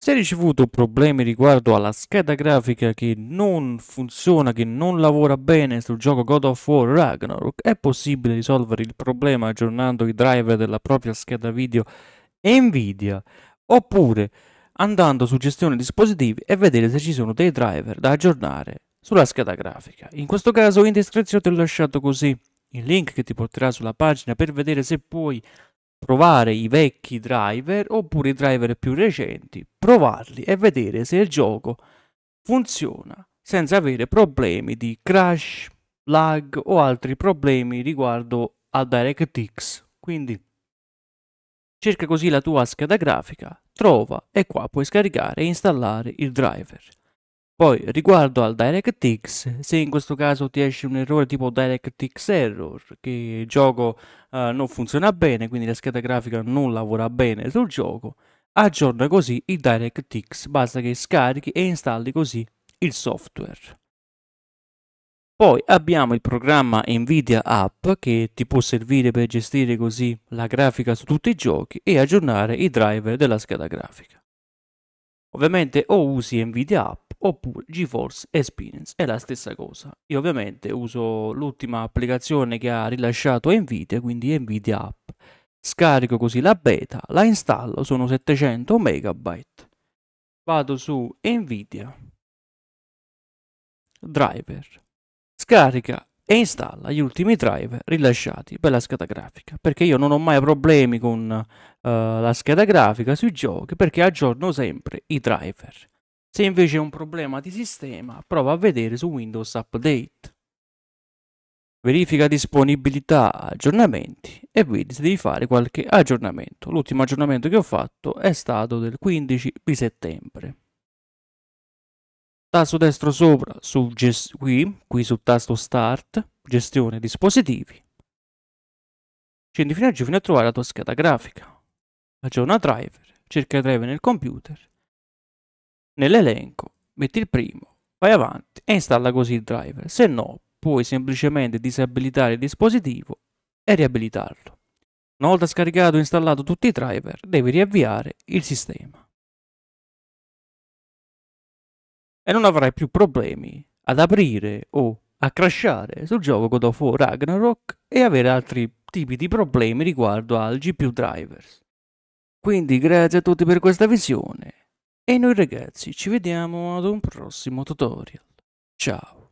Se hai ricevuto problemi riguardo alla scheda grafica che non funziona, che non lavora bene sul gioco God of War Ragnarok, è possibile risolvere il problema aggiornando i driver della propria scheda video Nvidia oppure andando su gestione dispositivi e vedere se ci sono dei driver da aggiornare sulla scheda grafica. In questo caso in descrizione ti ho lasciato così il link che ti porterà sulla pagina per vedere se puoi provare i vecchi driver oppure i driver più recenti, provarli e vedere se il gioco funziona senza avere problemi di crash, lag o altri problemi riguardo a DirectX. Quindi cerca così la tua scheda grafica, trova e qua puoi scaricare e installare il driver. Poi riguardo al DirectX, se in questo caso ti esce un errore tipo DirectX Error, che il gioco eh, non funziona bene, quindi la scheda grafica non lavora bene sul gioco, aggiorna così il DirectX, basta che scarichi e installi così il software. Poi abbiamo il programma Nvidia App che ti può servire per gestire così la grafica su tutti i giochi e aggiornare i driver della scheda grafica. Ovviamente o usi Nvidia App oppure GeForce Experience, è la stessa cosa. Io ovviamente uso l'ultima applicazione che ha rilasciato Nvidia, quindi Nvidia App. Scarico così la beta, la installo, sono 700 MB. Vado su Nvidia Driver. Scarica e installa gli ultimi driver rilasciati per la scheda grafica perché io non ho mai problemi con uh, la scheda grafica sui giochi perché aggiorno sempre i driver se invece è un problema di sistema, prova a vedere su Windows Update. Verifica disponibilità, aggiornamenti e vedi se devi fare qualche aggiornamento. L'ultimo aggiornamento che ho fatto è stato del 15 di settembre. Tasto destro sopra su qui, qui sul tasto Start, gestione dispositivi. Scendi fino a giù fino a trovare la tua scheda grafica. Aggiorna driver, cerca driver nel computer nell'elenco, metti il primo, vai avanti e installa così il driver, se no puoi semplicemente disabilitare il dispositivo e riabilitarlo. Una volta scaricato e installato tutti i driver, devi riavviare il sistema. E non avrai più problemi ad aprire o a crashare sul gioco God of War Ragnarok e avere altri tipi di problemi riguardo al GPU drivers. Quindi grazie a tutti per questa visione e noi ragazzi ci vediamo ad un prossimo tutorial. Ciao!